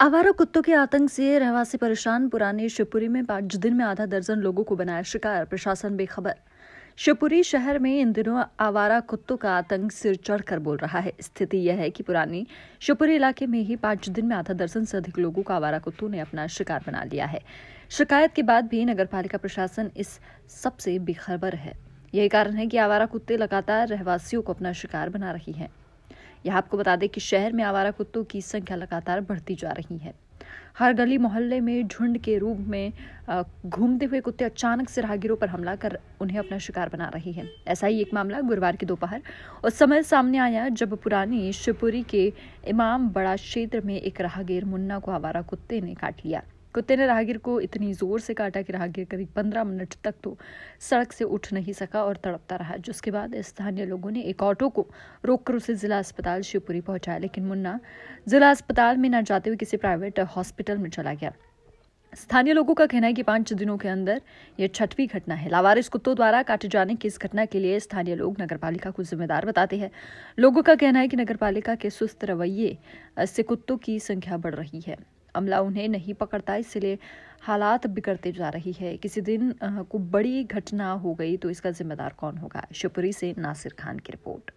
आवारा कुत्तों के आतंक से रहवासी परेशान पुराने शिवपुरी में पांच दिन में आधा दर्जन लोगों को बनाया शिकार प्रशासन बेखबर शिवपुरी शहर में इन दिनों आवारा कुत्तों का आतंक सिर चढ़कर बोल रहा है स्थिति यह है कि पुरानी शिवपुरी इलाके में ही पांच दिन में आधा दर्जन से अधिक लोगों को आवारा कुत्तों ने अपना शिकार बना लिया है शिकायत के बाद भी पालिका प्रशासन इस सबसे बेखबर है यही कारण है कि आवारा कुत्ते लगातार रहवासियों को अपना शिकार बना रही हैं यह आपको बता दें कि शहर में आवारा कुत्तों की संख्या लगातार बढ़ती जा रही है हर गली मोहल्ले में झुंड के रूप में घूमते हुए कुत्ते अचानक से राहगीरों पर हमला कर उन्हें अपना शिकार बना रहे हैं ऐसा ही एक मामला गुरुवार की दोपहर उस समय सामने आया जब पुरानी शिवपुरी के इमाम बड़ा क्षेत्र में एक राहगीर मुन्ना को आवारा कुत्ते ने काट लिया कुत्ते ने राहगीर को इतनी ज़ोर से काटा कि राहगीर करीब पंद्रह मिनट तक तो सड़क से उठ नहीं सका और तड़पता रहा जिसके बाद स्थानीय लोगों ने एक ऑटो को रोककर उसे जिला अस्पताल शिवपुरी पहुंचाया लेकिन मुन्ना जिला अस्पताल में न जाते हुए किसी प्राइवेट हॉस्पिटल में चला गया स्थानीय लोगों का कहना है कि पांच दिनों के अंदर यह छठवीं घटना है लावारिस कुत्तों द्वारा काटे जाने की इस घटना के लिए स्थानीय लोग नगरपालिका को जिम्मेदार बताते हैं लोगों का कहना है कि नगरपालिका के सुस्त रवैये से कुत्तों की संख्या बढ़ रही है अमला उन्हें नहीं पकड़ता इसलिए हालात बिगड़ते जा रही है किसी दिन को बड़ी घटना हो गई तो इसका जिम्मेदार कौन होगा शिवपुरी से नासिर खान की रिपोर्ट